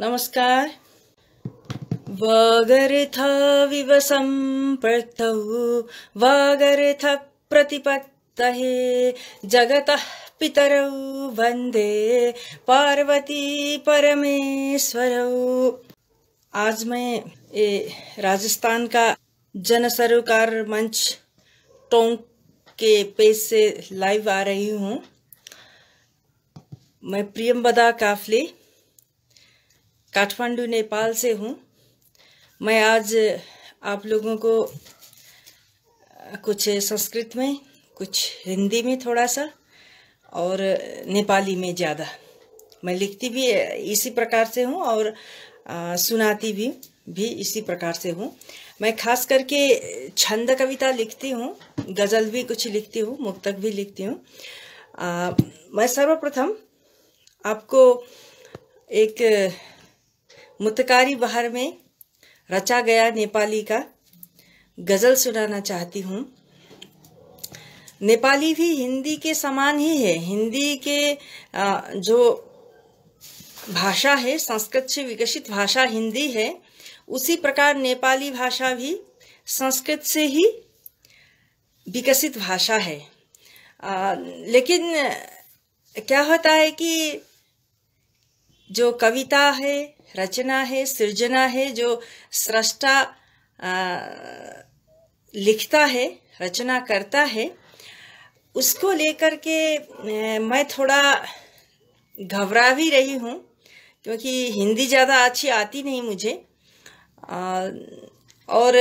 नमस्कार वागर्थाविव सम्पृक्तौ वागर्थ प्रतिपत्त जगत पितरौ वंदे पार्वती परमेश्वर आज मैं ये राजस्थान का जन सरोकार मंच टोंक के पेज से लाइव आ रही हूँ मैं प्रियम बदा काफली काठमांडू नेपाल से हूँ मैं आज आप लोगों को कुछ संस्कृत में कुछ हिंदी में थोड़ा सा और नेपाली में ज़्यादा मैं लिखती भी इसी प्रकार से हूँ और सुनाती भी भी इसी प्रकार से हूँ मैं खास करके छंद कविता लिखती हूँ गज़ल भी कुछ लिखती हूँ मुक्तक भी लिखती हूँ मैं सर्वप्रथम आपको एक मुतकारी बहार में रचा गया नेपाली का गज़ल सुनाना चाहती हूँ नेपाली भी हिंदी के समान ही है हिंदी के जो भाषा है संस्कृत से विकसित भाषा हिंदी है उसी प्रकार नेपाली भाषा भी संस्कृत से ही विकसित भाषा है आ, लेकिन क्या होता है कि जो कविता है रचना है सृजना है जो सृष्टा लिखता है रचना करता है उसको लेकर के मैं थोड़ा घबरा भी रही हूँ क्योंकि हिंदी ज़्यादा अच्छी आती नहीं मुझे और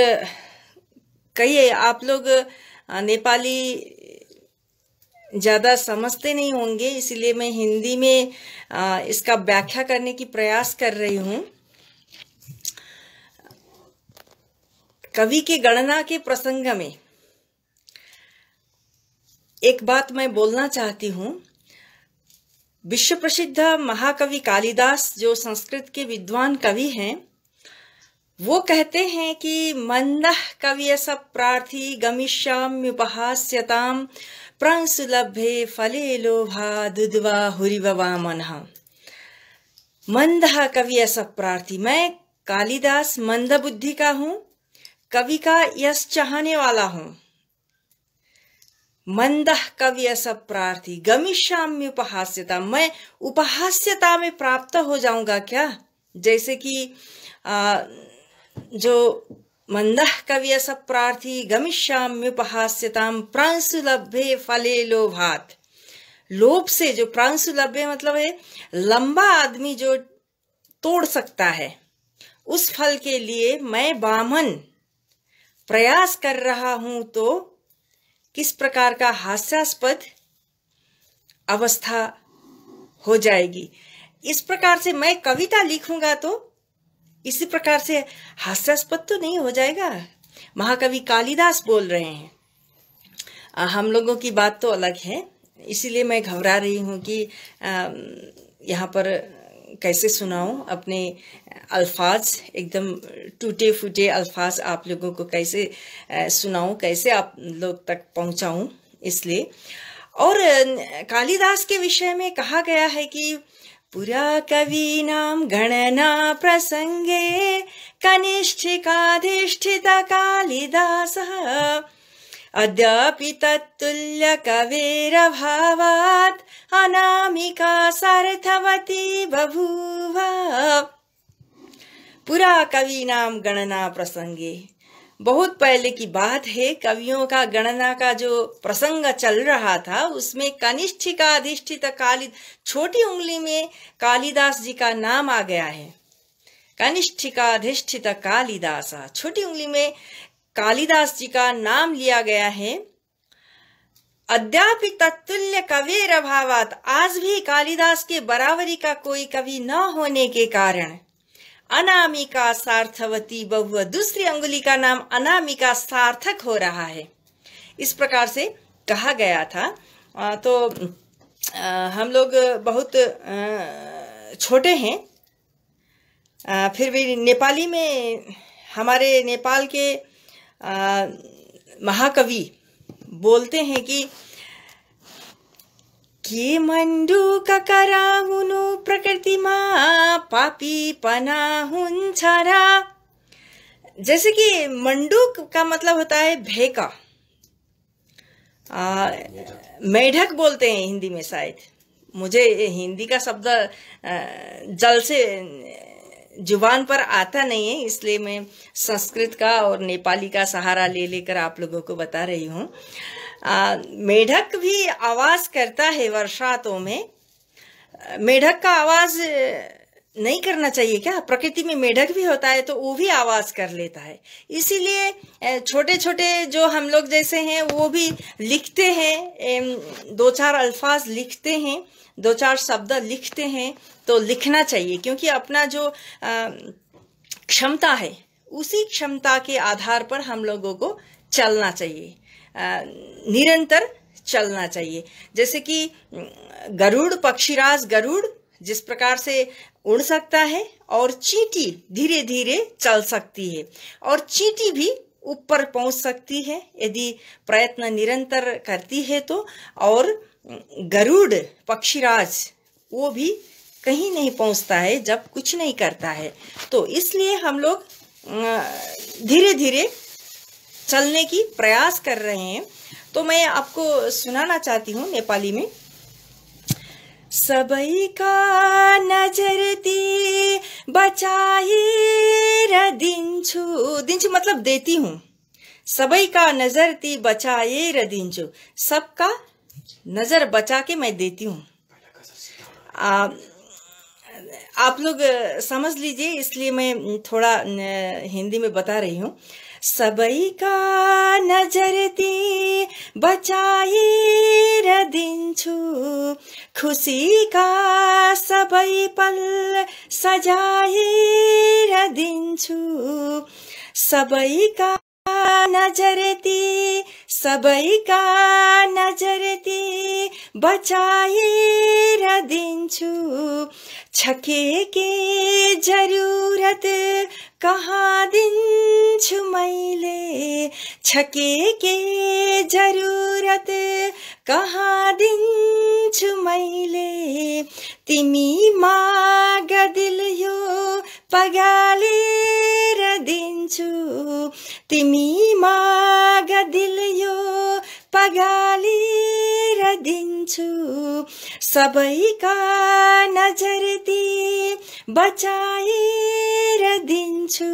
कहिए आप लोग नेपाली ज़्यादा समझते नहीं होंगे इसलिए मैं हिंदी में इसका व्याख्या करने की प्रयास कर रही हूँ कवि के गणना के प्रसंग में एक बात मैं बोलना चाहती हूँ विश्व प्रसिद्ध महाकवि कालिदास जो संस्कृत के विद्वान कवि हैं वो कहते हैं कि मंद कविय सब प्रार्थी गमिष्याम्युपहास्यताम प्रांसुलभ्ये फले लोभा दुद्वा हुरिव मन मंद कवि प्रार्थी मैं कालिदास मंद बुद्धि का हूँ कवि का यश चाहने वाला हूँ मंद कवि प्रार्थी गमिष्याम्य उपहास्यता मैं उपहास्यता में प्राप्त हो जाऊंगा क्या जैसे कि आ, जो मंद मन्दः कव्यसप्रार्थी प्रांशु प्रांसुलभ्य फले लोभात लोभ से जो लभ्य मतलब है लंबा आदमी जो तोड़ सकता है उस फल के लिए मैं बामन प्रयास कर रहा हूं तो किस प्रकार का हास्यास्पद अवस्था हो जाएगी इस प्रकार से मैं कविता लिखूंगा तो इसी प्रकार से हास्यास्पद तो नहीं हो जाएगा महाकवि कालिदास बोल रहे हैं आ, हम लोगों की बात तो अलग है इसीलिए मैं घबरा रही हूँ कि यहाँ पर कैसे सुनाऊ अपने अल्फाज एकदम टूटे फूटे अल्फाज आप लोगों को कैसे सुनाऊ कैसे आप लोग तक पहुंचाऊं इसलिए और कालिदास के विषय में कहा गया है कि पुरा कवीनाम् गणना प्रसङ्गे कनिष्ठिकाधिष्ठित कालिदासः अद्यापि तत्तुल्यकवेरभावात् अनामिका सार्थवती बभूव पुरा कवीनाम् गणना प्रसङ्गे बहुत पहले की बात है कवियों का गणना का जो प्रसंग चल रहा था उसमें कनिष्ठ का अधिष्ठित काली छोटी उंगली में कालिदास जी का नाम आ गया है कनिष्ठ का अधिष्ठित कालिदास छोटी उंगली में कालिदास जी का नाम लिया गया है अद्यापि तत्तुल्य कवेर अभावत आज भी कालिदास के बराबरी का कोई कवि न होने के कारण अनामिका सार्थवती बहु दूसरी अंगुली का नाम अनामिका सार्थक हो रहा है इस प्रकार से कहा गया था तो हम लोग बहुत छोटे हैं फिर भी नेपाली में हमारे नेपाल के महाकवि बोलते हैं कि प्रकृति मा पापी पना हुन छारा जैसे कि मंडूक का मतलब होता है भेका मेढक बोलते हैं हिंदी में शायद मुझे हिंदी का शब्द जल से जुबान पर आता नहीं है इसलिए मैं संस्कृत का और नेपाली का सहारा ले लेकर आप लोगों को बता रही हूँ मेढक भी आवाज करता है वर्षातों में मेढक का आवाज नहीं करना चाहिए क्या प्रकृति में मेढक भी होता है तो वो भी आवाज कर लेता है इसीलिए छोटे छोटे जो हम लोग जैसे हैं वो भी लिखते हैं दो चार अल्फाज लिखते हैं दो चार शब्द लिखते हैं तो लिखना चाहिए क्योंकि अपना जो क्षमता है उसी क्षमता के आधार पर हम लोगों को चलना चाहिए निरंतर चलना चाहिए जैसे कि गरुड़ पक्षीराज गरुड़ जिस प्रकार से उड़ सकता है और चींटी धीरे धीरे चल सकती है और चींटी भी ऊपर पहुंच सकती है यदि प्रयत्न निरंतर करती है तो और गरुड़ पक्षीराज वो भी कहीं नहीं पहुंचता है जब कुछ नहीं करता है तो इसलिए हम लोग धीरे धीरे चलने की प्रयास कर रहे हैं तो मैं आपको सुनाना चाहती हूँ नेपाली में सबई का नजर दी बचाई रिंचु दिन्छु मतलब देती हूँ सबई का नजर ती बचाए रिंचु सबका नजर बचा के मैं देती हूँ आप लोग समझ लीजिए इसलिए मैं थोड़ा हिंदी में बता रही हूँ सबैका नजर नजरती बचाएर दिन्छु खुसीका सबै पल सजाएर दिन्छु सबैका दिए सबैका नजर नजरती बचाएर दिन्छु छके के जरुरत कहाँ दिन्छु मैले छ के जरुरत कहाँ दिन्छु मैले तिमी माग दिल यो पगालेर दिन्छु तिमी माग दिल यो दिन्छु सबैका नजर बचा दिन्छु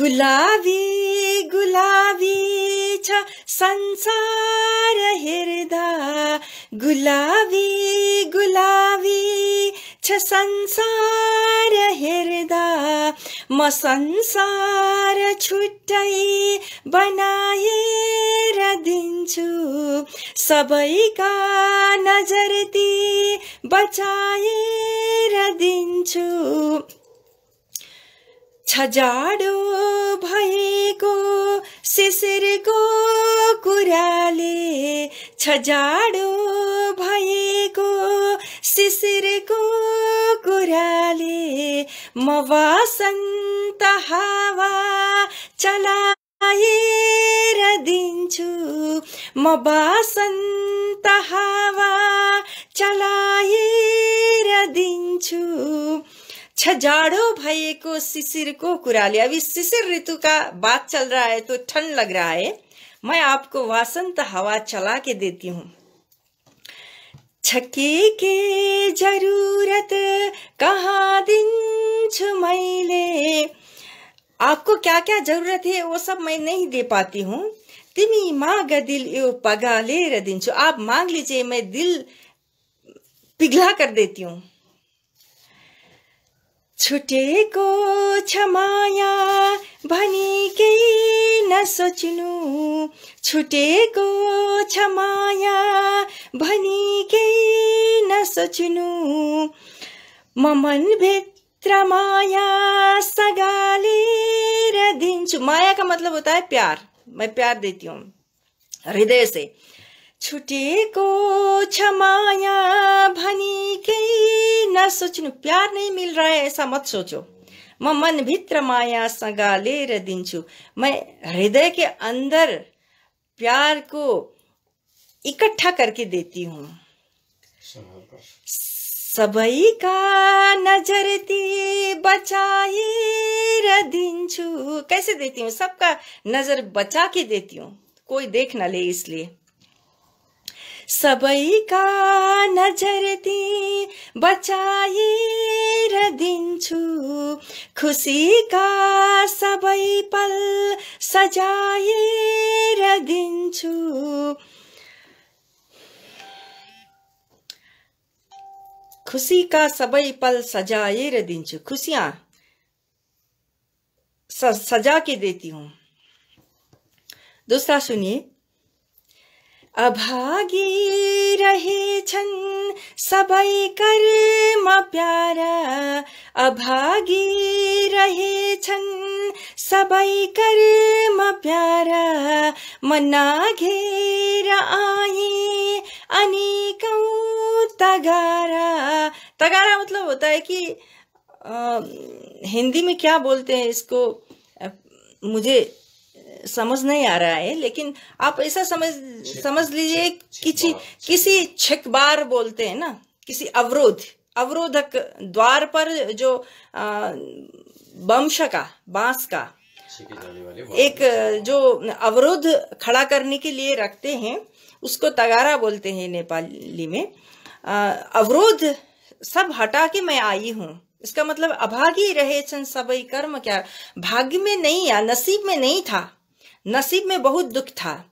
गुलाबी गुलाबी संसार हेर्दा गुलाबी गुलाबी छ संसार हेर्दा म संसार छुट्टै बनाएर दिन्छु सबैका नजर नजरती बचाएर दिन्छु छजाडो भएको शिशिरको कुराले छजाडो भएको शिशिरको कुराले म वसन्त हावा चलाएर दिन्छु म वसन्त हावा चलाएर दिन्छु छजाड़ो अच्छा, भाई को शिशिर को कुराले अभी शिशिर ऋतु का बात चल रहा है तो ठंड लग रहा है मैं आपको वासंत हवा चला के देती हूँ छके के जरूरत कहा दिन मैले आपको क्या क्या जरूरत है वो सब मैं नहीं दे पाती हूँ तिमी माग दिल यो पगाले ले दिन्छु आप मांग लीजिए मैं दिल पिघला कर देती हूँ छुटे को छमाया भनी न सोचनु छुटे को छमाया भनी न सोचनु म मनभित्र माया सगाले दिन्छु माया का मतलब होता है प्यार मैं प्यार देती हूँ हृदय से छुटे छ माया भनी न नसोच्नु प्यार नै मिल रहा है ऐसा मत सोचो म भित्र माया सगालेर दिन्छु मैं हृदय के अंदर प्यार को इकट्ठा करके देती हूँ सबई का नजर ती बचाएर दिन्छु कैसे देती हूँ सबका नजर बचा के देती हूँ कोई देख ना ले इसलिए का सबैका नजरदी बचाएर दिन्छु का सबै पल सजाएर दिन्छु का सबै पल सजाएर दिन्छु खुशियां सजा के देती हूं दूसरा सुनिए अभागी छन सबै कर्म प्यारा अभागी छन सबै कर्म प्यारा मना घेर आई अनेकौ तगारा तगारा मतलब होता है कि आ, हिंदी में क्या बोलते हैं इसको मुझे समझ नहीं आ रहा है लेकिन आप ऐसा समझ समझ लीजिए किसी किसी छिकबार बोलते हैं ना किसी अवरोध अवरोधक द्वार पर जो बंश का बांस का एक जो अवरोध खड़ा करने के लिए रखते हैं उसको तगारा बोलते हैं नेपाली में अवरोध सब हटा के मैं आई हूँ इसका मतलब अभागी रहे सबई कर्म क्या भाग्य में नहीं या नसीब में नहीं था नसीब में बहुत दुख था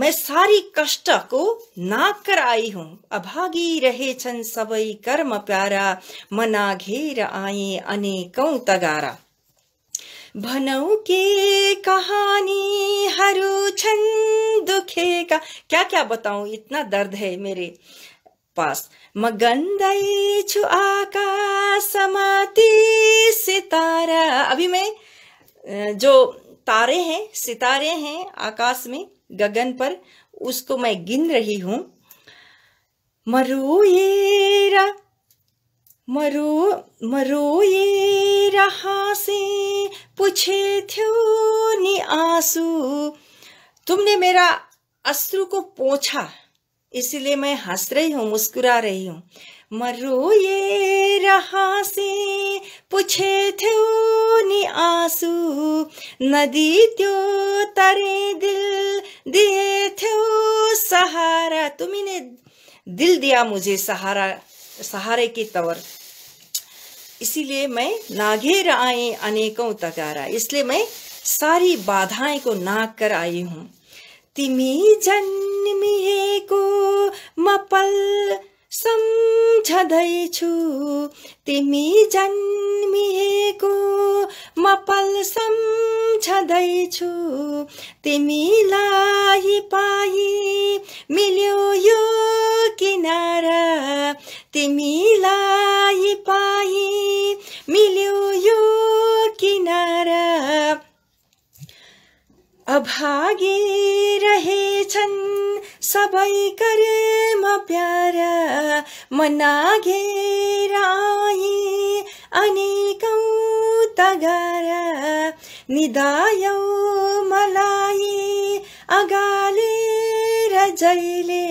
मैं सारी कष्ट को नाक कर आई हूँ अभागी रहे छन सबई कर्म प्यारा मना घेर आए अनेकौ तगारा भनऊ के कहानी हरु छन दुखे का क्या क्या बताऊ इतना दर्द है मेरे पास मगंदई छु आका समाती सितारा अभी मैं जो तारे हैं सितारे हैं आकाश में गगन पर उसको मैं गिन रही हूं मरु मरु ये रहा से पूछे थे आंसू तुमने मेरा अश्रु को पोछा इसलिए मैं हंस रही हूँ मुस्कुरा रही हूँ ये रहा से पुछे थे नि आंसू नदी त्यो तरे दिल दिए थे सहारा तुमने दिल दिया मुझे सहारा सहारे के तौर इसीलिए मैं नाघेर आए अनेकों तकारा इसलिए मैं सारी बाधाएं को नाक कर आई हूँ तिमी जन्मी को मपल सम्झदैछु तिमी जन्मिएको म पल सम्झदैछु तिमीलाई पाई मिल्यो यो किनारा तिमीलाई पाई मिल्यो यो किनारा अभागी रहेछन् सबै करेमा प्यार, मनागे राई आएँ अनेकौँ तगारा मलाई अगाले जहिले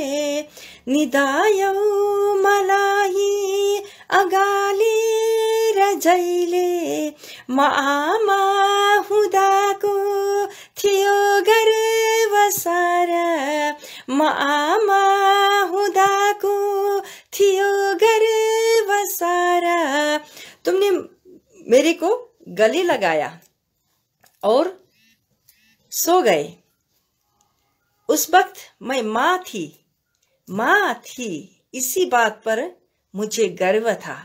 निदायौ मलाई र जहिले म आमा हुँदाको ठियो घर वसार म आमा थियो घर वसार तुमने मेरे को गले लगाया और सो गए उस वक्त मैं माँ थी माँ थी इसी बात पर मुझे गर्व था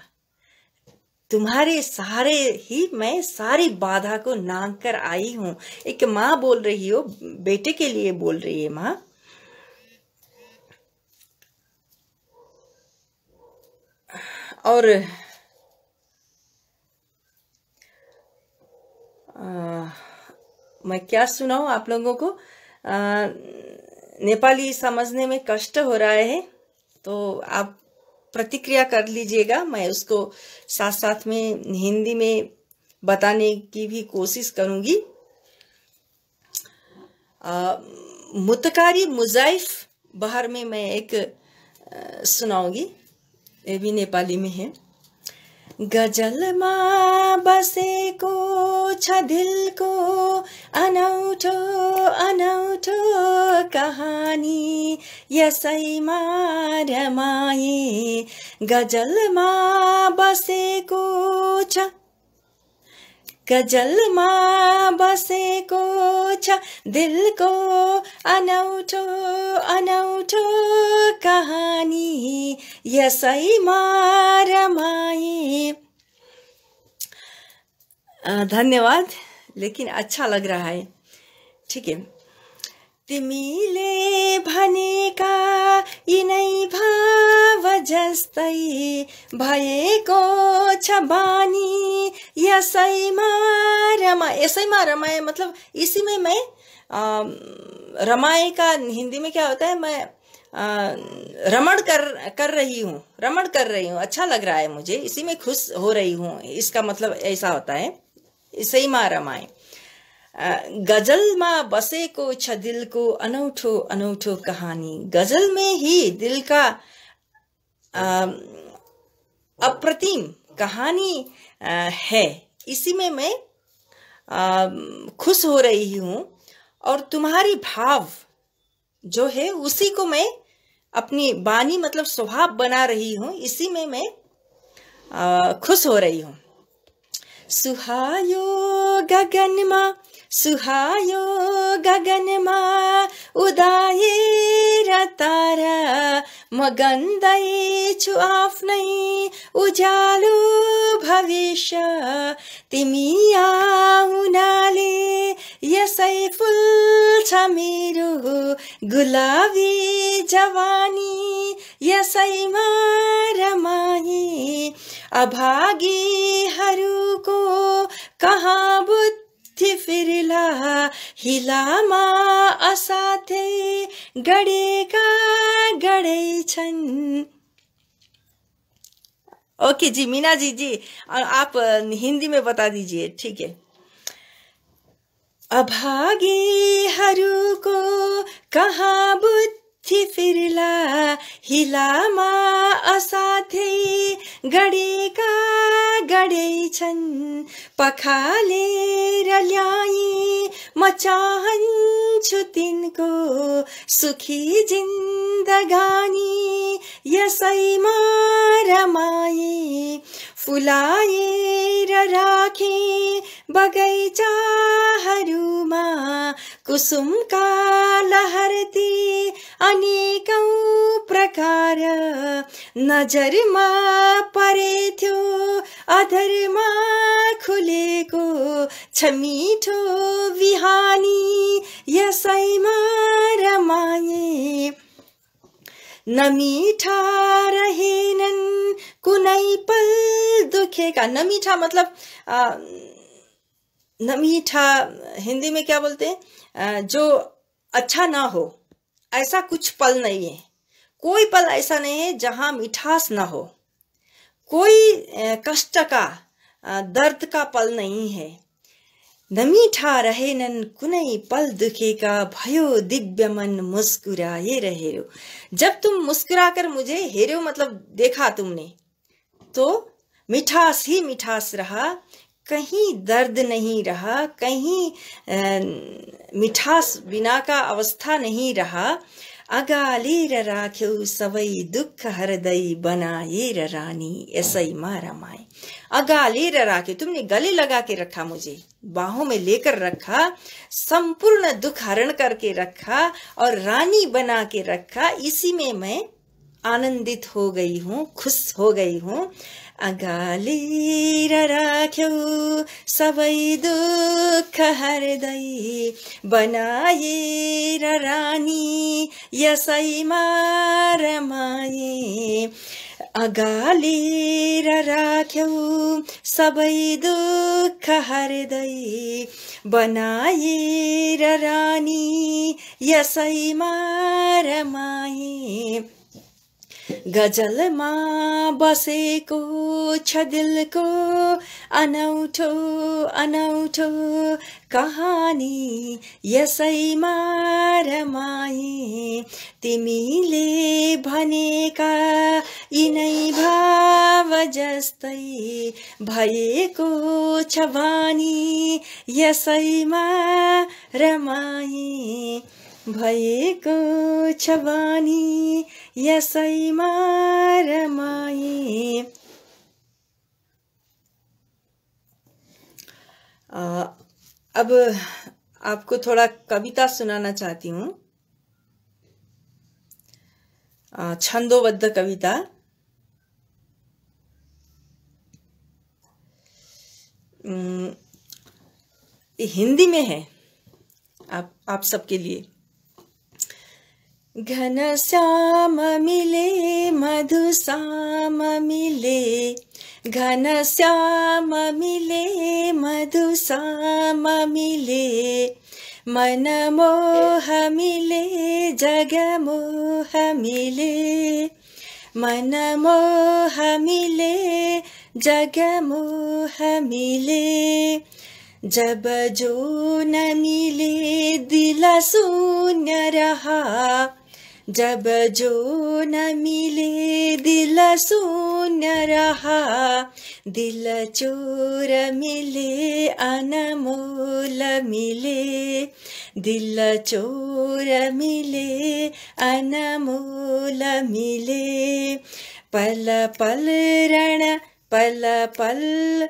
तुम्हारे सारे ही मैं सारी बाधा को नांग कर आई हूं एक माँ बोल रही हो बेटे के लिए बोल रही है माँ और आ, मैं क्या सुनाऊ आप लोगों को आ, नेपाली समझने में कष्ट हो रहा है तो आप प्रतिक्रिया कर लीजिएगा मैं उसको साथ साथ में हिंदी में बताने की भी कोशिश करूंगी मुतकारी मुजाइफ बाहर में मैं एक सुनाऊंगी ये भी नेपाली में है गजलमा बसेको छ दिलको अनौठो अनौठो कहानी यसैमा रमाए गजलमा बसेको छ गजल माँ बसेको दिल को अनौठो अनौठो कहानी यसैमा रमाए धन्यवाद लेकिन अच्छा लग रहा है ठीक है तिमीले भनेका यिनै भाव जस्तै भएको छ बानी यसैमा रमाए यसैमा रमाए मतलब इसी में मैं रमाए का हिंदी में क्या होता है मैं रमण कर कर रही हूँ रमण कर रही हूँ अच्छा लग रहा है मुझे इसी में खुश हो रही हूँ इसका मतलब ऐसा होता है इसी माँ रमाए गजल बसे को छ को अनौठो अनौठो कहानी गजल में ही दिल का अप्रतिम कहानी है इसी में मैं खुश हो रही हूँ और तुम्हारी भाव जो है उसी को मैं अपनी बानी मतलब स्वभाव बना रही हूँ इसी में मैं खुश हो रही हूँ सुहायो गगनमा सुहायो गगनमा उदाएर तारा म छु आफ्नै उज्यालो भविष्य तिमी आउनाले यसै फुल छ मेरो गुलाबी जवानी यसैमा रमाए अभागीहरूको कहाँ बुद्ध फिरला गड़े का गड़े छन ओके जी मीना जी जी आप हिंदी में बता दीजिए ठीक है अभागी हरू को कहा बुद्ध फिर्ला हिलामा असाथै गढेका गढै छन् र ल्याए म चाहन्छु तिनको सुखी जिन्दगानी यसैमा रमाए फुलाएर राखे बगैँचाहरू कुसुम का लहरती अनेकों प्रकार नजर परे थो अधर खुलेको को छमीठो बिहानी यसैमा रमाए नमीठा रहे कुनै पल दुखेका नमीठा मतलब आ, नमीठा हिंदी में क्या बोलते हैं जो अच्छा ना हो ऐसा कुछ पल नहीं है कोई पल ऐसा नहीं है जहाँ मिठास ना हो कोई कष्ट का दर्द का पल नहीं है नमीठा नन कुनै पल दुखे का भयो दिव्य मन मुस्कुराए रो जब तुम मुस्कुराकर मुझे हेरो मतलब देखा तुमने तो मिठास ही मिठास रहा कहीं दर्द नहीं रहा कहीं मिठास बिना का अवस्था नहीं रहा अगालेर राख्य सबै दुख हृदय बनाएर रानी यसैमा रमाए अगालेर राख्य तुमने गले लगा के रखा मुझे बाहों में लेकर रखा संपूर्ण दुख हरण करके रखा और रानी बना के रखा इसी में मैं आनंदित हो गई हूँ खुश हो गई हूँ अगालिर राख्यौ सबै दुःख हर्दै बनाएर रानी यसैमा रमाए अगालिर राख्यौ सबै दुःख हर्दै बनाएर रानी यसैमा रमाए गजलमा बसेको छ दिलको अनौठो अनौठो कहानी यसैमा रमाए तिमीले भनेका यिनै भाव जस्तै भएको छ भानी यसैमा रमाए भएको छ बानी यसैमा रमाए अब आपको थोड़ा कविता सुनाना चाहती हूँ छंदोबद्ध कविता हिंदी में है आप आप सबके लिए घन श्याम मिले मधु श्याम मिले घन श्याम मिले मधु श्याम मिले मन मोह मिले जग मोह मिले मन मोह मिले जग मोह मिले जब जो न मिले दिल शून्य रहा जब जो न मिले दिल रहा, दिल चोर मिले अनमोल मिले दिल चोर मिले अनमोल मिले पल पल रण, पल पल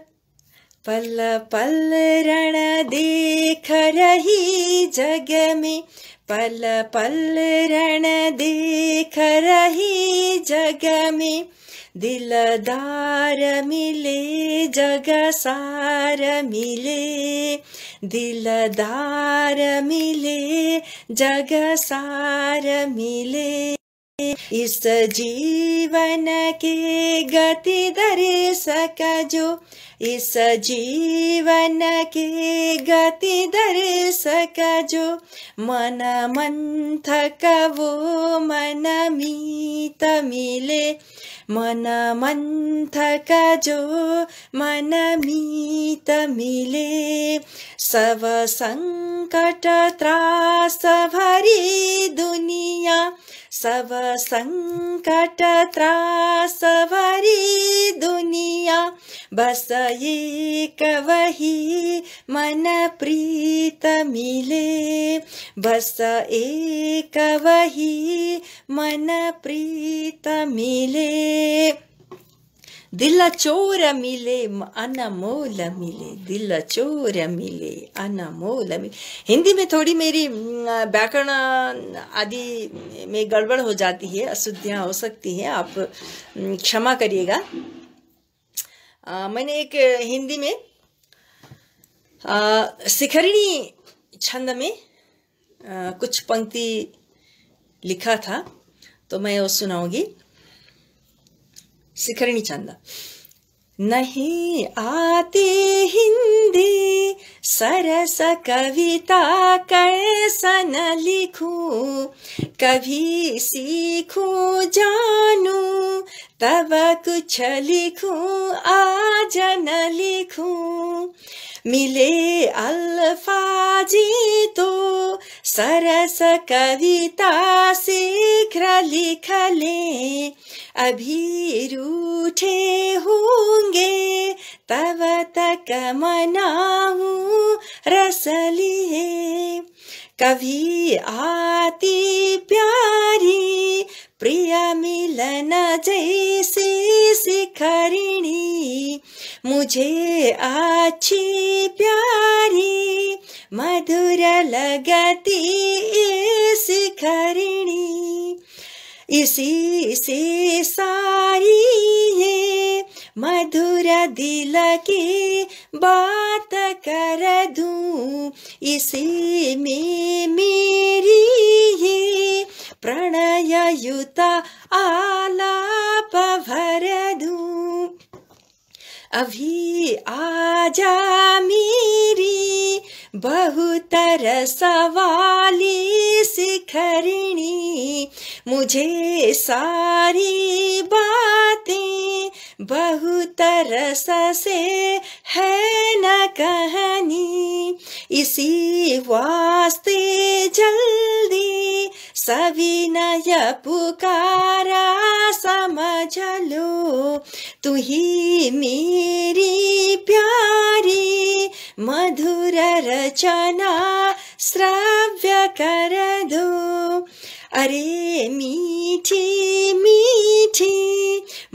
पल रण, पल देख रही जग में, पल पल रण देख रही जग में दिलदार मिले जग सार मिले दिलदार मिले जग सार मिले इस जीवन के गति धरे सकजो इस जीवन के गति धरे सकजो मन मन मीत मिले मन मन मीत मिले सव संकट त्रास भरी दुनिया, सव दुनिया बस एकवहि मनप्रीतमिले बस एकवहि मन मिले दिल चोर मिले अनमोल मिले दिल चोर मिले अनमोल मिले हिंदी में थोड़ी मेरी व्याकरण आदि में गड़बड़ हो जाती है अशुद्धियाँ हो सकती हैं आप क्षमा करिएगा मैंने एक हिंदी में शिखरिणी छंद में आ, कुछ पंक्ति लिखा था तो मैं वो सुनाऊंगी शिखरणी चंद नहीं आती हिंदी सरस कविता कैसन लिखूं कभी सीखूं जानूं तब कुछ लिखूं आज न लिखूं मिले अल्फाजी तो सरस कविता शीघ्र लिख ले अभी रूठे होंगे तब तक मनाऊ रस कभी आती प्यारी प्रिय मिलन जैसे शिखरिणी मुझे अच्छी प्यारी मधुर लगति इसी से सारी है मधुर दिल की बात कर इ प्रणयुता आप भर अभि आजा मेरी बहुत सवाली सिखरिणी मुझे सारी बातें बहुत रस से है न कहनी इसी वास्ते जल्दी सभी नय पुकारा समझ लो तू ही मेरी प्यारी मधुर रचना श्राव्य कर दो अरे मीठी मीठी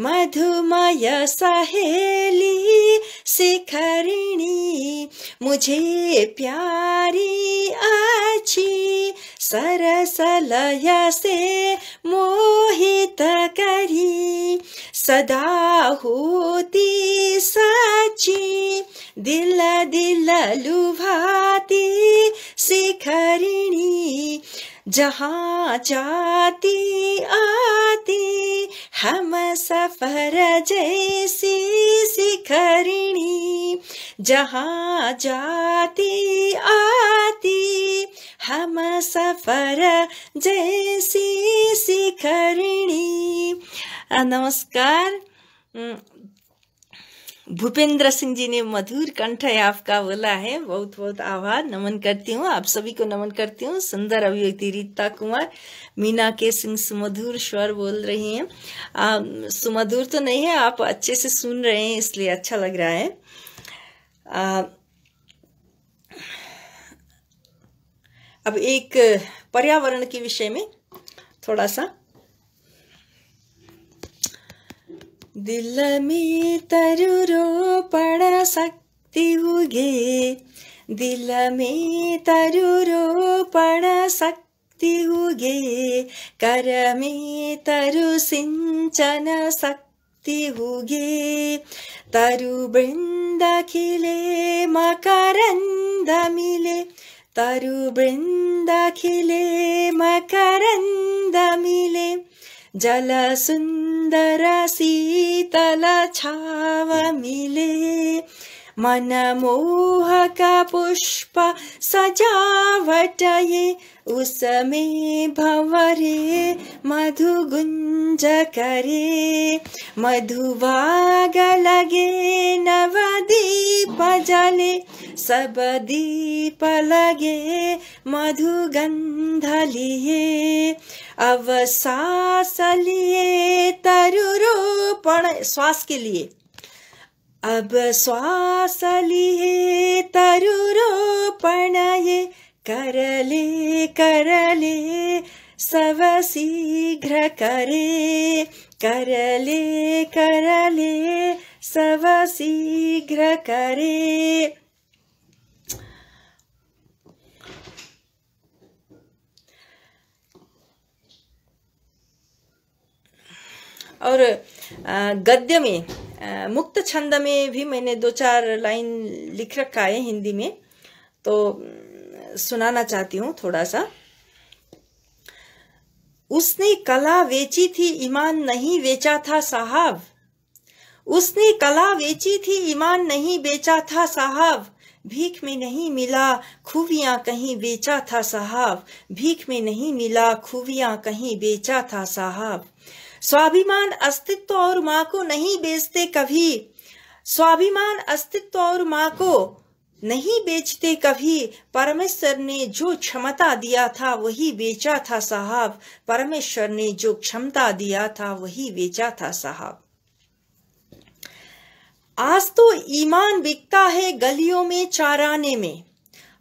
मधुमय सहेली शिखरिणी मुझे प्यारी अच्छी सरस लय से मोहित करी सदा होती साची दिल दिल लुभाती शिखरिणी जहाँ जाती आती हम सफर जैसी शिखरिणी जहाँ जाती आती हम सफर जैसी शिखरिणी नमस्कार भूपेंद्र सिंह जी ने मधुर कंठ है आपका बोला है बहुत बहुत आभार नमन करती हूँ आप सभी को नमन करती हूँ सुंदर अभिव्यक्ति रीता कुमार मीना के सिंह सुमधुर स्वर बोल रही हैं सुमधुर तो नहीं है आप अच्छे से सुन रहे हैं इसलिए अच्छा लग रहा है आ, अब एक पर्यावरण के विषय में थोड़ा सा ದಿಲ್ಲ ಮೀ ತರುರೋ ಪಡ ಶಕ್ತಿವುಗೆ ದಿಲ್ಲ ಮೀ ತರುರೋ ಪಡ ಶಕ್ತಿವುಗೆ ಕರ ಮೀ ತರು ಸಿಂಚನ ಶಕ್ತಿವುಗೆ ತರು ಬೃಂದಖಿಲೆ ಮಕರಂದ ಮಿಲೆ ತರು ಬೃಂದಖಿಲೆ ಮಕರಂದ ಮಿಲೆ जलसुन्दर मिले मनमोहक पुष्प सजावटये उसमे भवरे गुंज करे नव दीप जले मधुवागलगे नवदीपजले सबदीपलगे मधुगन्धलिये अवसासलिये तरुरोपण श्वास के लिए अब श्वासलिहे तरुरोपणये करले करले सव शीघ्र करे करले करले सव शीघ्र करे और गद्य में मुक्त छंद में भी मैंने दो चार लाइन लिख रखा है हिंदी में तो सुनाना चाहती हूँ थोड़ा सा उसने कला बेची थी ईमान नहीं बेचा था साहब उसने कला बेची थी ईमान नहीं बेचा था साहब भीख में नहीं मिला खूबियां कहीं बेचा था साहब भीख में नहीं मिला खूबियां कहीं बेचा था साहब स्वाभिमान अस्तित्व और माँ को नहीं बेचते कभी स्वाभिमान अस्तित्व और माँ को नहीं बेचते कभी परमेश्वर ने जो क्षमता दिया था वही बेचा था साहब परमेश्वर ने जो क्षमता दिया था वही बेचा था साहब आज तो ईमान बिकता है गलियों में चाराने में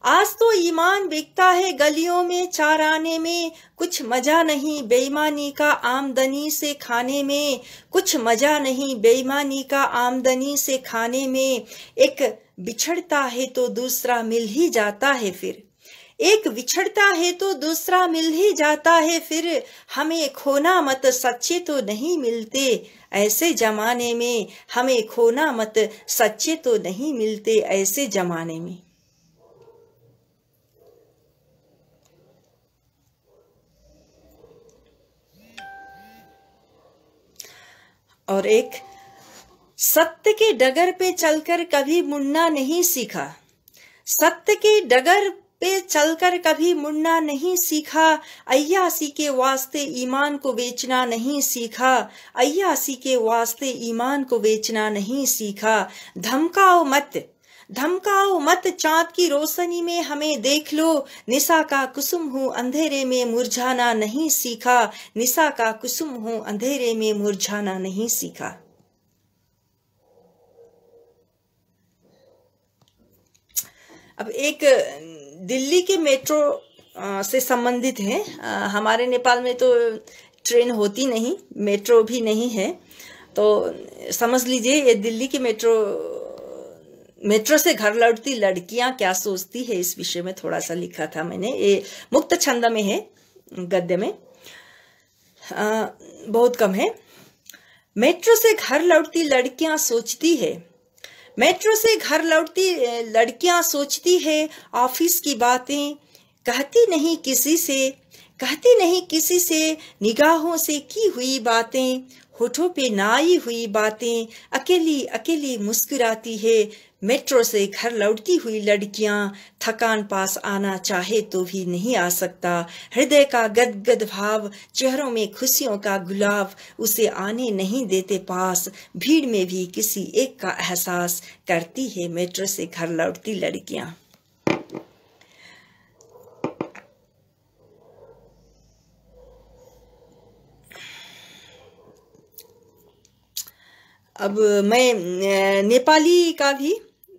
आज तो ईमान बिकता है गलियों में चार आने में कुछ मजा नहीं बेईमानी का आमदनी से खाने में कुछ मजा नहीं बेईमानी का आमदनी से खाने में एक बिछड़ता है तो दूसरा मिल ही जाता है फिर एक बिछड़ता है तो दूसरा मिल ही जाता है फिर हमें खोना मत सच्चे तो नहीं मिलते ऐसे जमाने में हमें खोना मत सच्चे तो नहीं मिलते ऐसे जमाने में और एक सत्य के डगर पे चलकर कभी मुड़ना नहीं सीखा सत्य के डगर पे चलकर कभी मुड़ना नहीं सीखा अयासी के वास्ते ईमान को बेचना नहीं सीखा अयासी के वास्ते ईमान को बेचना नहीं सीखा धमकाओ मत धमकाओ मत चांद की रोशनी में हमें देख लो निशा का कुसुम हूँ अंधेरे में मुरझाना नहीं सीखा निशा का कुसुम हूँ अंधेरे में मुरझाना नहीं सीखा अब एक दिल्ली के मेट्रो से संबंधित है हमारे नेपाल में तो ट्रेन होती नहीं मेट्रो भी नहीं है तो समझ लीजिए ये दिल्ली के मेट्रो मेट्रो से घर लौटती लड़कियां क्या सोचती है इस विषय में थोड़ा सा लिखा था मैंने ये मुक्त छंद में है गद्य में आ, बहुत कम है मेट्रो से घर लौटती लड़कियां सोचती है मेट्रो से घर लौटती लड़कियां सोचती है ऑफिस की बातें कहती नहीं किसी से कहती नहीं किसी से निगाहों से की हुई बातें होठों पे नाई हुई बातें अकेली अकेली मुस्कुराती है मेट्रो से घर लौटती हुई लड़कियां थकान पास आना चाहे तो भी नहीं आ सकता हृदय का गदगद भाव चेहरों में खुशियों का गुलाब उसे आने नहीं देते पास भीड़ में भी किसी एक का एहसास करती है मेट्रो से घर लौटती लड़कियां अब मैं नेपाली का भी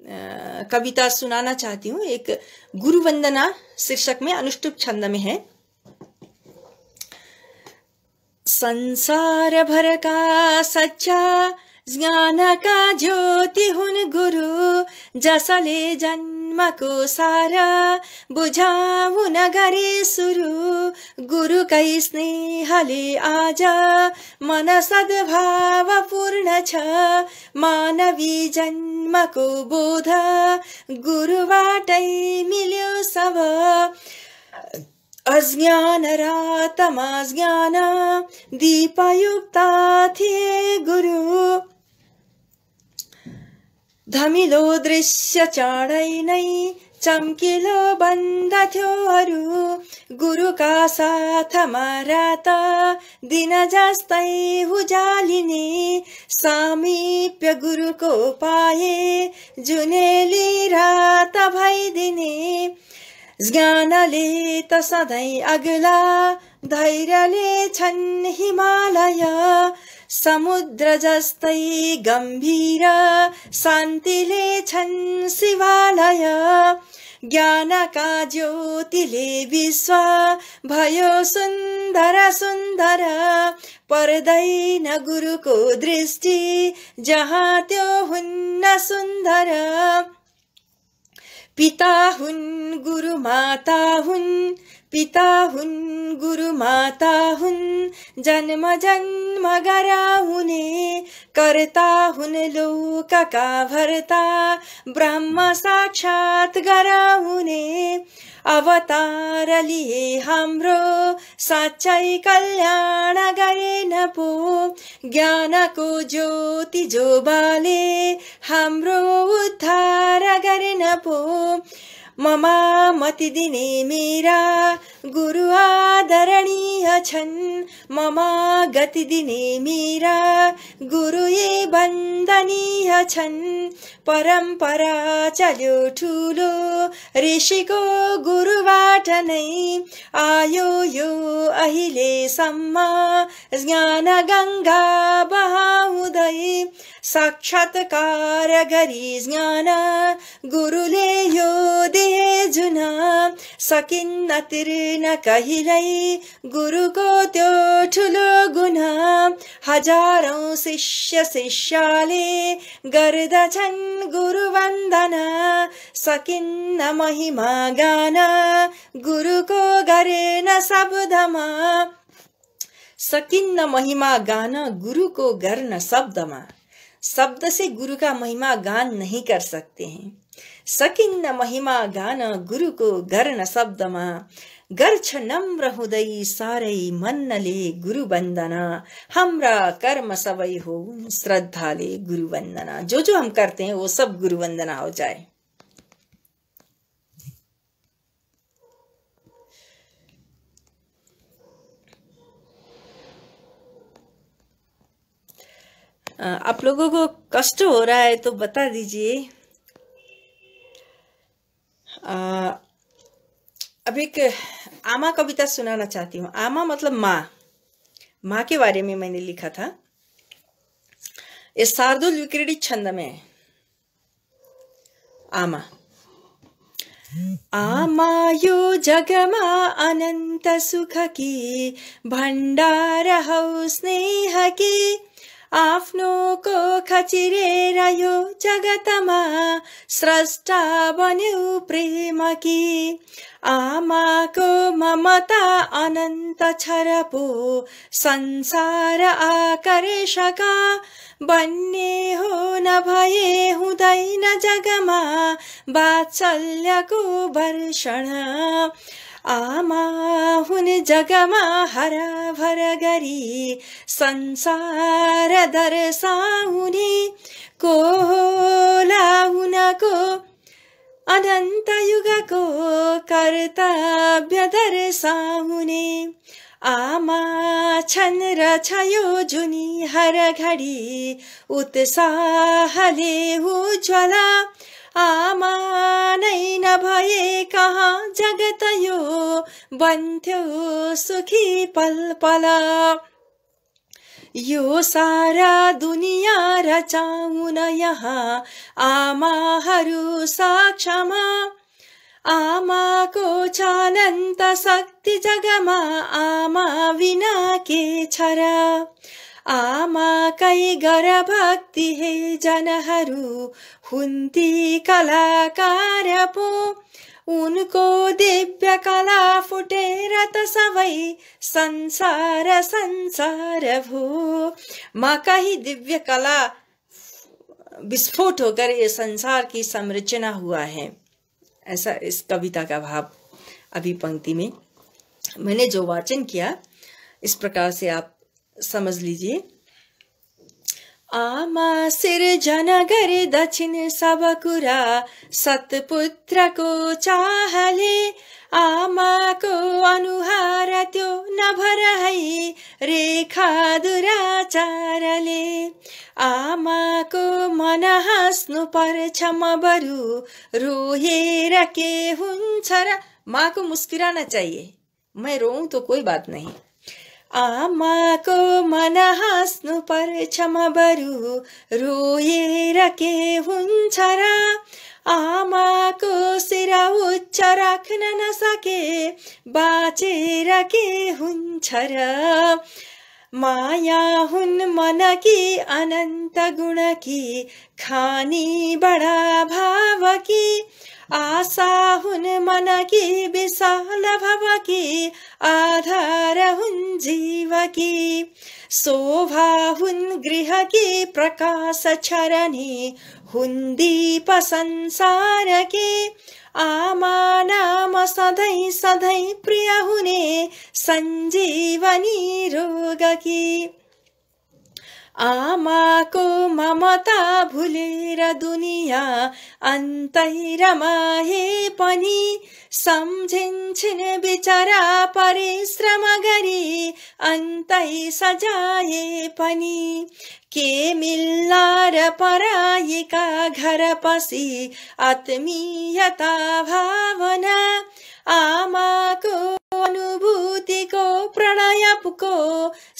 कविता सुनाना चाहती हूँ एक गुरु वंदना शीर्षक में अनुष्टुप छंद में है संसार भर का सच्चा ज्ञानका ज्योति हुन् गुरु जसले जन्मको सारा बुझाउन गरे सुरु गुरुकै स्नेहले आज मन पूर्ण छ मानवी जन्मको बोध गुरुबाटै मिल्यो सब अज्ञान रातमा ज्ञान दीपयुक्ता थिए गुरु धमिलो दृश्य चाँडै नै चम्किलो बन्दथ्यो अरू गुरुका साथमा रात दिन जस्तै हुजालिने सामिप्य गुरुको पाए जुनेली रात भइदिने ज्ञानले त सधैँ अग्ला धैर्यले छन् हिमालय जस्तै गम्भीर शान्तिले छन् शिवालय ज्ञानका ज्योतिले विश्व भयो सुन्दर सुन्दर पर्दैन गुरुको दृष्टि जहाँ त्यो हुन्न सुन्दर पिता हुन् गुरु माता हुन् पिता हुन् गुरु माता हुन् जन्म जन्म गराउने कर्ता हुन् लोकका भर्ता ब्रह्म साक्षात् गराउने अवतार लिए हाम्रो साँच्चै कल्याण गरेन पो ज्ञानको ज्योति जो बाले हाम्रो उद्धार गरेन पो ममा मति दिने मेरा गुरु आदरणीय छन् ममा गति दिने मेरा गुरु ए वन्दनीय छन् परम्परा चल्यो ठुलो ऋषिको गुरुबाट नै आयो यो अहिलेसम्म ज्ञान गङ्गा बहाउँदै साक्षात्कार गरी ज्ञान गुरुले यो दे जुन सकिन्न तिर्न कहिलै गुरुको त्यो ठुलो गुण हजारौँ शिष्य शिष्यले गर्दछन् वन्दना सकिन्न महिमा गान गुरुको गरेन शब्दमा सकिन्न महिमा गान गुरुको गर्न शब्दमा शब्द से गुरु का महिमा गान नहीं कर सकते हैं सकिन्न महिमा गान गुरु को गर्ण शब्दमा गर्छ नम्र हुँदै साह्रै मन्नले गुरु वंदना हमरा कर्म सबै हो श्रद्धाले गुरु वंदना जो जो हम करते हैं वो सब गुरु वंदना हो जाए आप लोगों को कष्ट हो रहा है तो बता दीजिए अब एक आमा कविता सुनाना चाहती हूँ आमा मतलब माँ माँ के बारे में मैंने लिखा था ये शार्दुल विक्रीडित छंद में आमा आमा यो जगमा अनन्त सुखकी भण्डार हौ की आफ्नो कोख चिरेर यो जगतमा स्रष्टा बन्यो प्रेम आमाको ममता अनन्त र पो संसार आकर्षका बन्ने हो नभए हुँदैन जगमा वात्सल्यको वर्षण आमा हुन जगमा भर गरी संसार दर्शाउने कोला हुनको अनन्त युगको कर्तव्य दर्शाउने आमा छन् र छयो झुनी हर घडी उत्साहले हो आमा नै न जगतयो बन्थ्यो सुखी पल् यो सारा दुनिया रचाउन यहाँ आमाहरू साक्षमा आमा को चानन्त शक्ति जगमा आमा विना के र आमा घर भक्ति हे जनहरू हुन्ती कलाकार पो उनको दिव्य कला फुटे रत सवई संसार संसार भो माँ का ही दिव्य कला विस्फोट होकर ये संसार की संरचना हुआ है ऐसा इस कविता का भाव अभी पंक्ति में मैंने जो वाचन किया इस प्रकार से आप समझ लीजिए आमा जन गर दक्षिण सब कुरा सतपुत्र को चाहले आमा को अनुहार त्यो भर है रेखा दुराचारले को मन हाँस्नु पर छम बरु रोहे रखे हुन्छ र माँ को मुस्कुराना चाहिए मैं रोऊं तो कोई बात नहीं आमाको मन हाँस्नु पर्छ म बरु रोएर के हुन्छ र आमाको शिर उच्च राख्न नसके बाँचेर के हुन्छ र माया हुन मन की अनंत गुण की खानी बड़ा भाव की आशा हुन मन की विशाल भव की आधार हुन जीव की शोभा हुन गृह की प्रकाश छरणी हुन दीप संसार की आमा नाम सधैँ सधैँ प्रिय हुने सञ्जीवनी रोगकी आमाको ममता भुलेर दुनियाँ अन्तै रमाए पनि सम्झिन्छन् बिचरा परिश्रम गरी अन्तै सजाए पनि के मिल्ला र पराएका घर पसी आत्मीयता भावना आमाको अनुभूति को प्रणयप को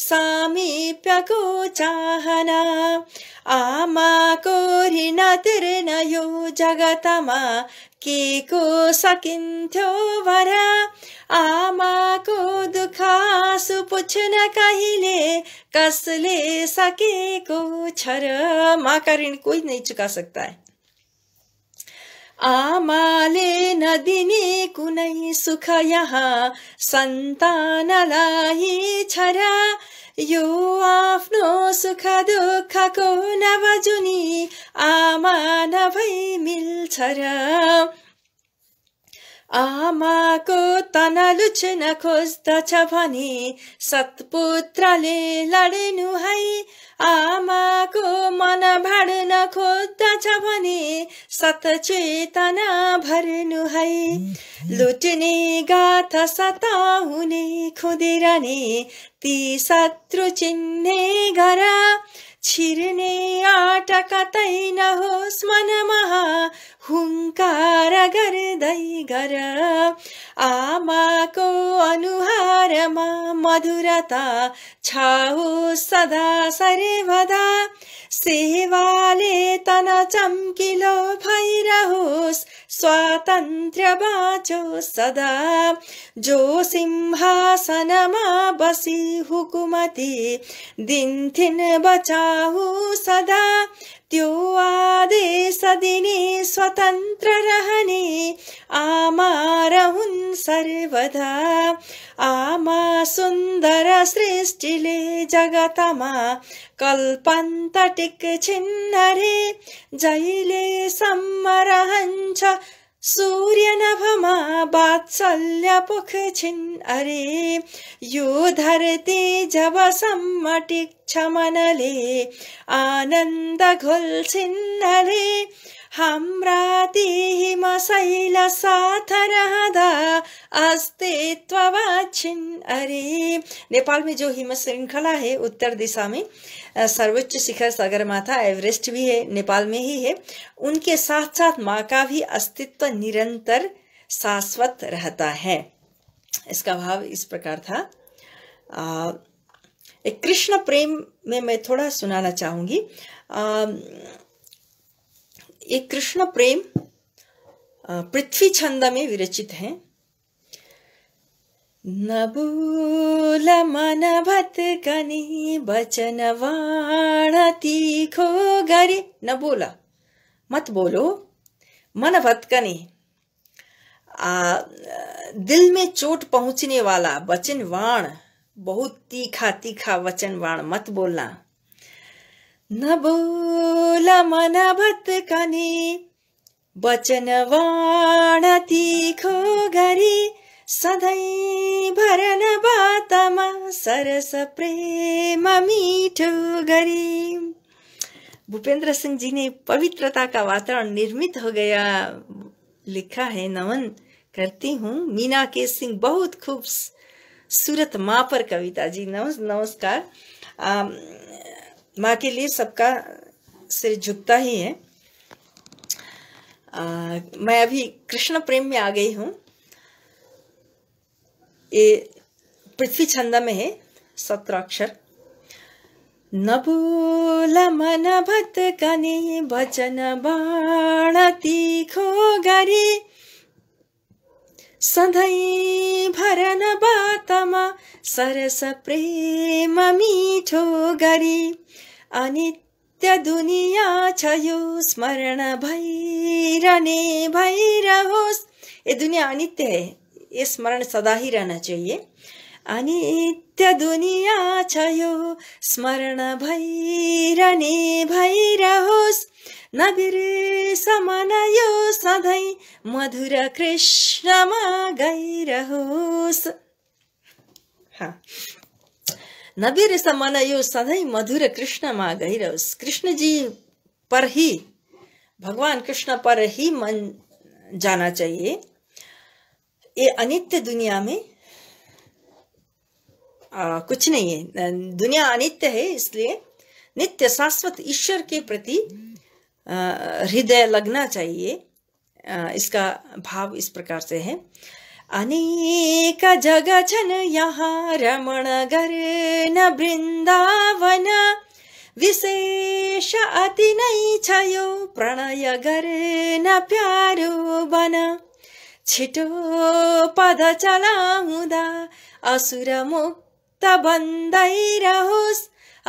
सामीप्य को चाहना आमा को ऋण तिर्न यो जगतमा के को सकिन्थ्यो वर दुख दुखासु पुछ्न कहिले कसले सके छ छर माँ का ऋण कोई नहीं चुका सकता है आमाले नदिने कुनै सुख यहाँ सन्तानलाई छरा, यो आफ्नो सुख दुःखको नबजुनी आमा नभई मिल्छ र आमाको तनालु छुन खोज्दछ भने सत्पुत्रले लडेनु है आमाको मन भाड्न खोज्दछ भने सत चेतना भर्नु है लुट्ने गाथ सताउने खुदेर ती शत्रु चिन्ने गर छिर्ने आटा कतै नहोस् मनमा हुङ्कार गर्दै गर आमाको अनुहारमा मधुरता छाउ सदा सर्वदा सेवाले तन चम्किलो भइरहोस् स्वातन्त्र बाँचो सदा जो सिंहासनमा बसी हुकुमती दिन्थिन बचाहु सदा त्यो आदेश दिने स्वतन्त्र रहने आमा हुन् सर्वदा आमा सुन्दर सृष्टिले जगतमा कल्पन्त टिक छिन्नरे जहिले सम्म रहन्छ सूर्यनभमा वात्सल्यपुखिन् अरे यो धरते जब मनले आनन्द अरे साथ घुल्छिन्नरे हाम्रातिहिमशैलसाथरहदा अस्तित्ववाछिन् अरे नेपाल में जो हिम श्रृंखला है उत्तर दिशा में सर्वोच्च शिखर सागरमाथा एवरेस्ट भी है नेपाल में ही है उनके साथ साथ माँ का भी अस्तित्व निरंतर शाश्वत रहता है इसका भाव इस प्रकार था एक कृष्ण प्रेम में मैं थोड़ा सुनाना चाहूंगी एक कृष्ण प्रेम पृथ्वी छंद में विरचित है नबूलमनभत्कनि वचनवाणतीखो गरि न बोला मत बोलो मन आ दिल में चोट पहुंचने वाला वचन वाण बहुत तीखा तीखा वचन वाण मत बोलना न बोल मन कनी बचन वाण तीखो गरी सरस प्रेम मीठो गरीब भूपेंद्र सिंह जी ने पवित्रता का वातावरण निर्मित हो गया लिखा है नमन करती हूँ मीना के सिंह बहुत खूब सूरत माँ पर कविता जी नमस् नमस्कार माँ के लिए सबका सिर झुकता ही है आ, मैं अभी कृष्ण प्रेम में आ गई हूँ ये पृथ्वी छंद में है अक्षर नबूल मन भत कने वचन बाण तीखो गरी सधैँ भरन बातमा सरस प्रेम मीठो गरी अनित्य दुनिया छो स्मरण भैरने भैरहोस् ये दुनिया अनित्य है ये स्मरण सदा ही रहना चाहिए अनित्य दुनिया छयो स्मरण भैरने भैरहोस् न बिर्समनयो सधैँ मधुर कृष्णमा गइरहोस् हाँ न बिर्समनयो सधैँ मधुर कृष्णमा गइरहोस् कृष्णजी पर ही भगवान कृष्ण पर ही मन जाना चाहिए ये अनित्य दुनिया में आ, कुछ नहीं है दुनिया अनित्य है इसलिए नित्य शाश्वत ईश्वर के प्रति हृदय लगना चाहिए आ, इसका भाव इस प्रकार से है अनेक छन यहाँ रमण गर न वृंदावन विशेष अति नहीं छो प्रणय गर न प्यारो बना छिटो पद चलाउँदा असुर मुक्त बन्दै रहोस्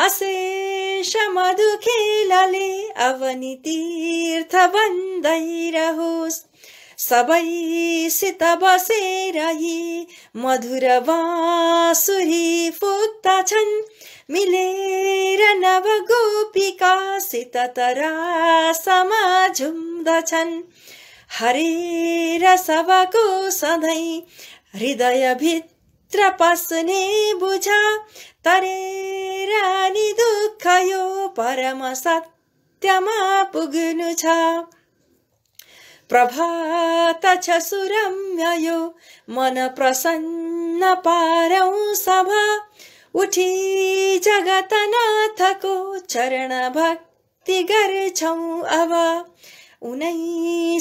अशेष मधुखेलले अवनि तीर्थ बन्दै रहोस् सित बसेर यी मधुर बाँसुरी फुक्ता छन् मिलेर नव तरा समा झुम्दछन् हरेर र सबको सधैँ भित्र पस्ने बुझ तरेर नि दुःख यो परम सत्यमा पुग्नु छ प्रभात छ सुरम्य यो मन प्रसन्न पारौ सभा उठी जगतनाथको चरण भक्ति गर्छौ अब उनै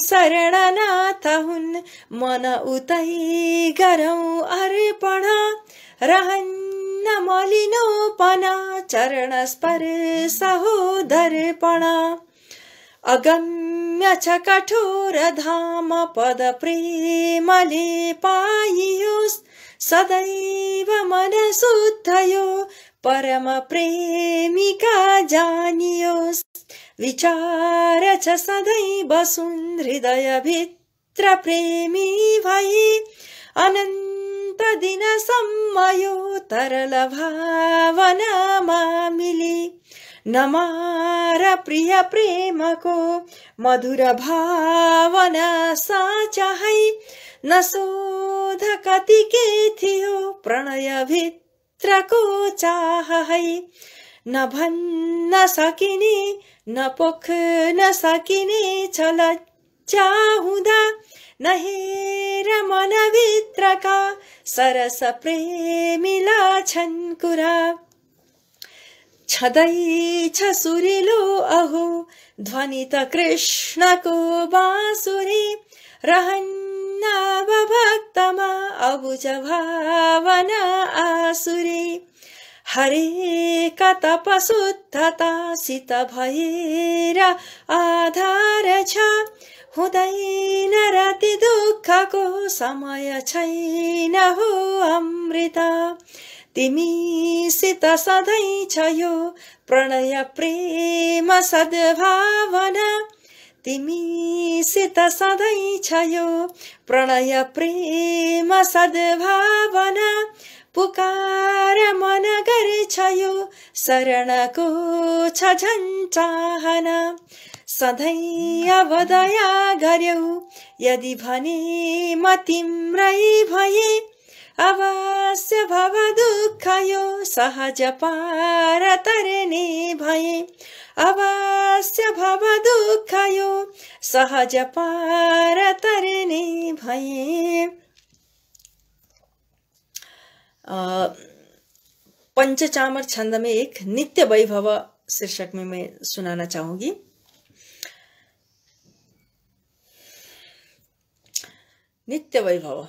शरणनाथ हुन् मन उतै गरौ अर्पण रहन्न मलिनो पन चरण स्पर सहोदर्पण अगम्य छ कठोर धाम पद प्रेमले पाइयोस् सदैव मन शुद्धयो परमप्रेमिका प्रेमिका विचार च सदैव वसुन्धृदय भित्र प्रेमि अनन्त दिन सम्मयो तरल भावना मामिलि नमार प्रिय प्रेमको मधुर भावना सा च है न शोध कति के थियो भित्र त्रको चाह है न भन्न सकिने न पोख्न सकिने छ लज्जा हुँदा नहेर मनभित्रका सरस प्रेमिला छन् कुरा छँदैछ सुरिलो अहो ध्वनि त कृष्णको बाँसुरी रहन नवभक्त मा अबुज भावन आसुरी हरि कतपशुद्धता सीत भैर समय छैन हो सधैँ छ यो प्रणय प्रेम सद्भावना तिमीसित सधैँ छ यो प्रणय प्रेम सद्भावना पुकार मन गर्छ यो शरणको छ झन् सधैँ अब दया गर्यौ यदि भने म तिम्रै भए अवश्य भव यो सहज पार तरणी भये अवश्य भव यो सहज पारतरणे भये पंचचामर छंद में एक नित्य वैभव शीर्षक में मैं सुनाना चाहूंगी नित्य वैभव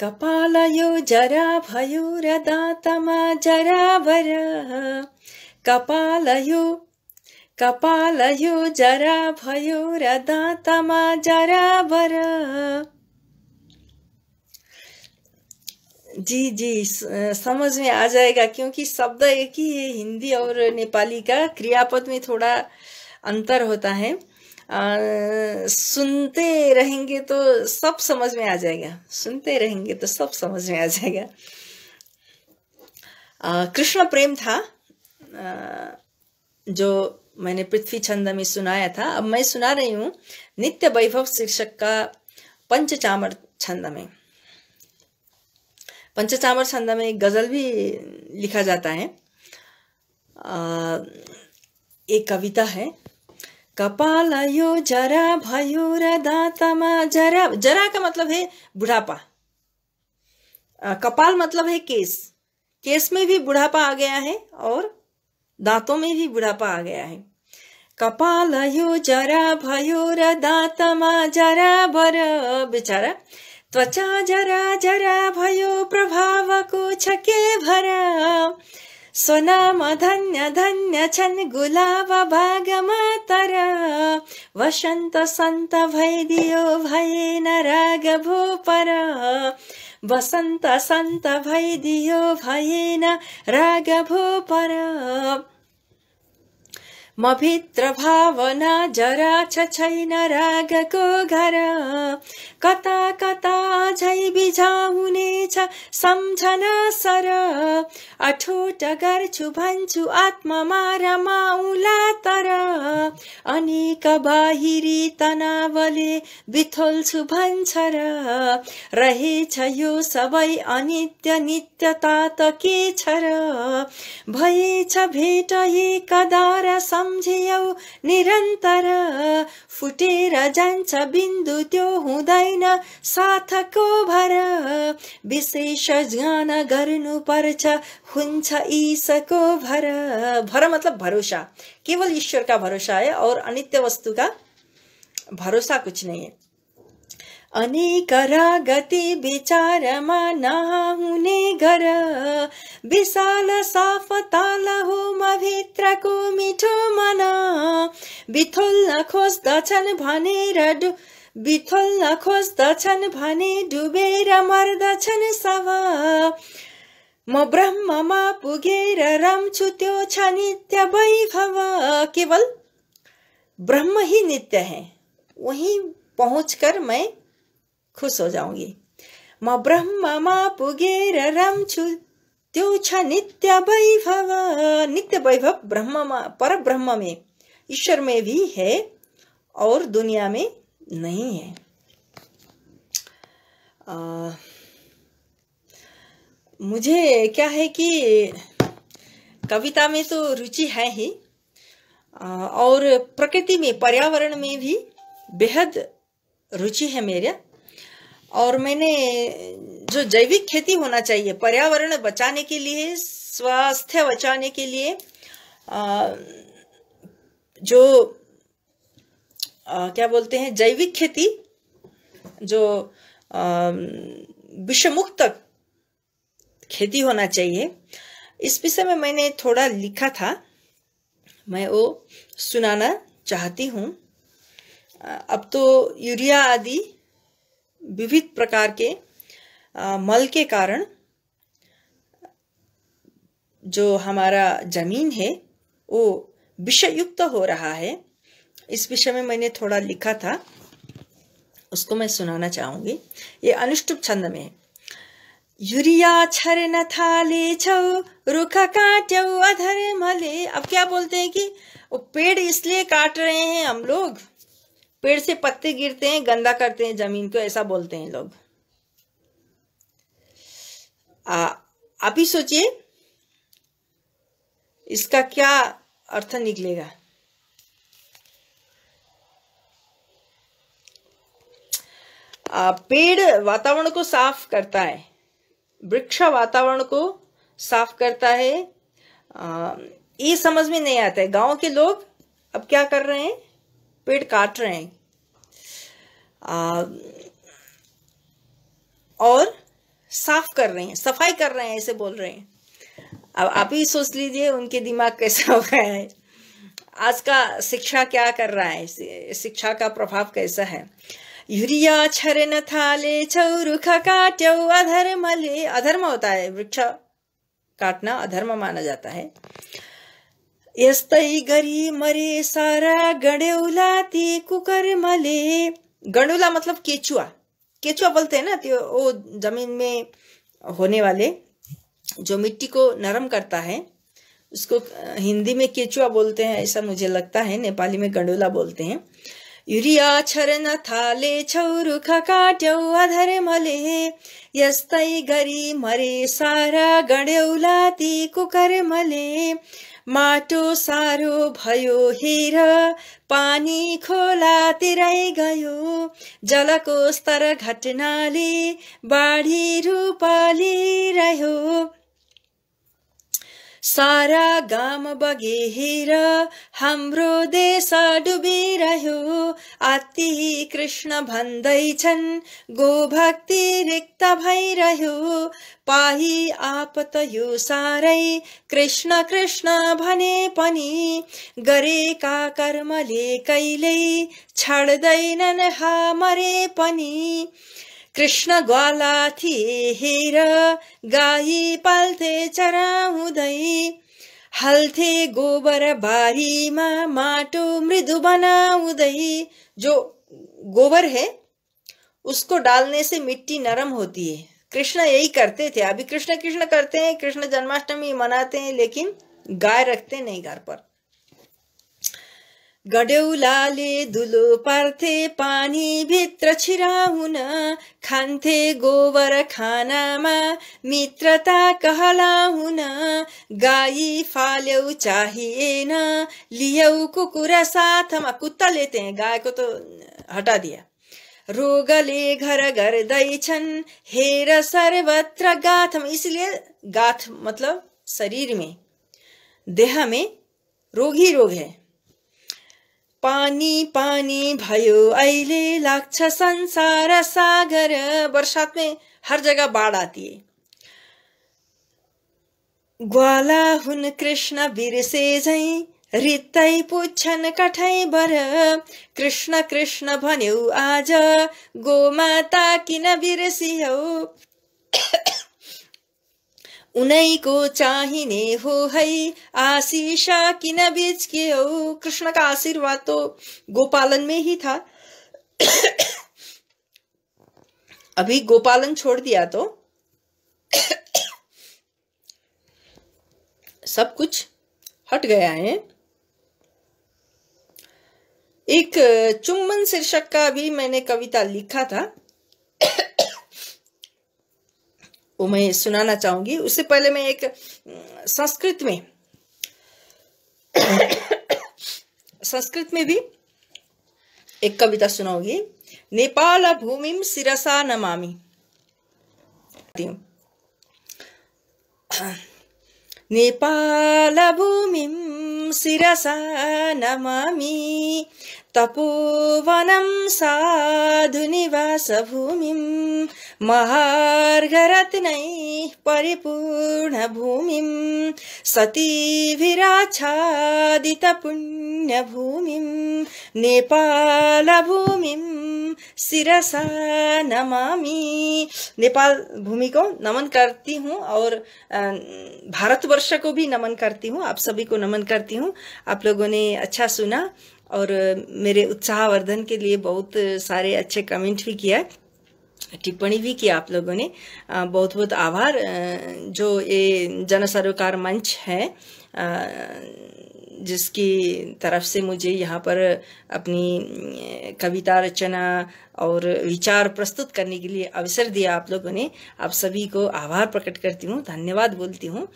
कपालयो जरा जराभयोरदातमा जरावरः कपालयो कपालयो जरा जरावरः जी जी समझ में आ जाएगा क्योंकि शब्द एक ही है हिंदी और नेपाली का क्रियापद में थोड़ा अंतर होता है सुनते रहेंगे तो सब समझ में आ जाएगा सुनते रहेंगे तो सब समझ में आ जाएगा कृष्ण प्रेम था आ, जो मैंने पृथ्वी छंद में सुनाया था अब मैं सुना रही हूँ नित्य वैभव शीर्षक का पंचचामर छंद में पंचचामर छंद में एक गजल भी लिखा जाता है आ, एक कविता है कपाल यो जरा भयूर दातमा जरा जरा का मतलब है बुढ़ापा कपाल मतलब है केस केस में भी बुढ़ापा आ गया है और दांतों में भी बुढ़ापा आ गया है यो जरा भयोर दातमा जरा भर बेचारा त्वचा जरा जरा भयो प्रभाव को छके भरा सोनाम धन्य धन्य छन् गुलाब भागमा तर वसन्त सन्त भइदियो भएन राग भो पर वसन्त सन्त भइदियो भएन राग भो पर म भित्र भावना जरा छैन रागको घर कता कता झै बिझाउनेछ सम्झना सर अठोट गर्छु भन्छु आत्मामा रमाउला तर अनेक बाहिरी तनावले बिथोल्छु भन्छ र रहेछ यो सबै अनित्य नित्यता त के छ र भएछ भेट एकदा र सम्झियौ निरन्तर फुटेर जान्छ बिन्दु त्यो हुँदै छैन साथको भर विशेष ज्ञान गर्नु पर्छ हुन्छ ईशको भर भर मतलब भरोसा केवल ईश्वर का भरोसा है और अनित्य वस्तु का भरोसा कुछ नहीं है अनेक रागति विचारमा नहुने घर विशाल साफ ताल हो म भित्रको मिठो मन बिथोल्न खोज्दछन् भनेर डु बिथोल्न खोज्दछन् भने डुबेर मर्दछन् सवा म ब्रह्ममा पुगेर रम्छु त्यो छ नित्य वैभव केवल ब्रह्म ही नित्य है वहीं पहुंचकर मैं खुश हो जाऊंगी म ब्रह्ममा पुगेर रम्छु त्यो छ नित्य वैभव नित्य वैभव ब्रह्ममा पर ब्रह्म में ईश्वर में भी है और दुनिया में नहीं है आ, मुझे क्या है कि कविता में तो रुचि है ही आ, और प्रकृति में पर्यावरण में भी बेहद रुचि है मेरा और मैंने जो जैविक खेती होना चाहिए पर्यावरण बचाने के लिए स्वास्थ्य बचाने के लिए आ, जो आ, क्या बोलते हैं जैविक खेती जो विषमुक्त तक खेती होना चाहिए इस विषय में मैंने थोड़ा लिखा था मैं वो सुनाना चाहती हूँ अब तो यूरिया आदि विविध प्रकार के मल के कारण जो हमारा जमीन है वो विषयुक्त हो रहा है इस विषय में मैंने थोड़ा लिखा था उसको मैं सुनाना चाहूंगी ये अनुष्टुप छंद में है यूरिया छरन थाले छौ रुख अधरे मले अब क्या बोलते हैं कि वो पेड़ इसलिए काट रहे हैं हम लोग पेड़ से पत्ते गिरते हैं गंदा करते हैं जमीन को ऐसा बोलते हैं लोग आप ही सोचिए इसका क्या अर्थ निकलेगा पेड़ वातावरण को साफ करता है वृक्ष वातावरण को साफ करता है ये समझ में नहीं आता है गांव के लोग अब क्या कर रहे हैं पेड़ काट रहे हैं आ, और साफ कर रहे हैं सफाई कर रहे हैं ऐसे बोल रहे हैं अब आप ही सोच लीजिए उनके दिमाग कैसा हो गया है आज का शिक्षा क्या कर रहा है शिक्षा का प्रभाव कैसा है यूरिया न थाले छौरुख काट्यौ अधर्मले अधर्म होता है वृक्ष काटना अधर्म माना जाता है यस्त गरी मरे सारा गणेउला ती कुकर्मले गणुला मतलब केचुआ केचुआ बोलते हैं ना तो वो जमीन में होने वाले जो मिट्टी को नरम करता है उसको हिंदी में केचुआ बोलते हैं ऐसा मुझे लगता है नेपाली में गंडोला बोलते हैं युरिया छर्न थाले छौ रुख काट्यौ अधर्मले यस्तै गरी मरे सारा लाती ती मले, माटो सारो भयो हेर पानी खोला तिराइ गयो जलको स्तर घटनाले बाढी रूप रह्यो सारा गाम बगेर हाम्रो देश डुबिरह्यो आति कृष्ण भन्दैछन् गोभक्ति रिक्त भइरह्यो पाही आपत यो सारै, कृष्ण कृष्ण भने पनि गरेका कर्मले कहिल्यै छाड्दैनन् हा मरे पनि कृष्ण ग्वाला थिएर गाई पाल्थे चराउँदै हल्थे गोबर बारीमा माटो मृदु बनाउँदै जो गोबर है उसको डालने से मिट्टी नरम होती है कृष्ण यही करते थे अभी कृष्ण कृष्ण करते हैं कृष्ण जन्माष्टमी मनाते हैं लेकिन गाय रखते नहीं घर पर गडौलाले दुलो पार्थे भित्र छिराउन खान्थे गोबर खानामा मित्रता कहलाउन गाई फाल्यौ चाहिएन लियौ कुकुर साथमा कुत्ता लेते हैं गाय को तो हटा दिया रोगले घर गर्दैछन् हेर सर्वत्र गाथम इसलिए गाथ मतलब शरीर में देह में रोग ही रोग है पानी पानी भयो अहिले लाग्छ संसार सागर बरसात में हर जगह बाढ़ आती है ग्वाला हुन कृष्ण बिरसे झै रित्तै कठै बर कृष्ण कृष्ण भन्यौ आज गोमाता किन बिरसी हौ को चाहिने हो है आशीषा कि न के हो कृष्ण का आशीर्वाद तो गोपालन में ही था अभी गोपालन छोड़ दिया तो सब कुछ हट गया है एक चुम्बन शीर्षक का भी मैंने कविता लिखा था वो मैं सुनाना चाहूंगी उससे पहले मैं एक संस्कृत में संस्कृत में भी एक कविता सुनाऊंगी नेपाल भूमि सिरसा नमामि नेपाल भूमि सिरसा नमामि साधु भूमि सतीराछादित पुण्य भूमि नेपाल भूमि सिरसा नमामि नेपाल भूमि को नमन करती हूँ और भारतवर्ष को भी नमन करती हूँ आप सभी को नमन करती हूँ आप लोगों ने अच्छा सुना और मेरे उत्साहवर्धन के लिए बहुत सारे अच्छे कमेंट भी किया टिप्पणी भी किया आप लोगों ने बहुत बहुत आभार जो ये जन सरोकार मंच है जिसकी तरफ से मुझे यहाँ पर अपनी कविता रचना और विचार प्रस्तुत करने के लिए अवसर दिया आप लोगों ने आप सभी को आभार प्रकट करती हूँ धन्यवाद बोलती हूँ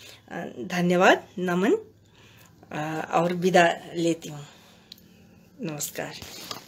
धन्यवाद नमन और विदा लेती हूँ Namaskar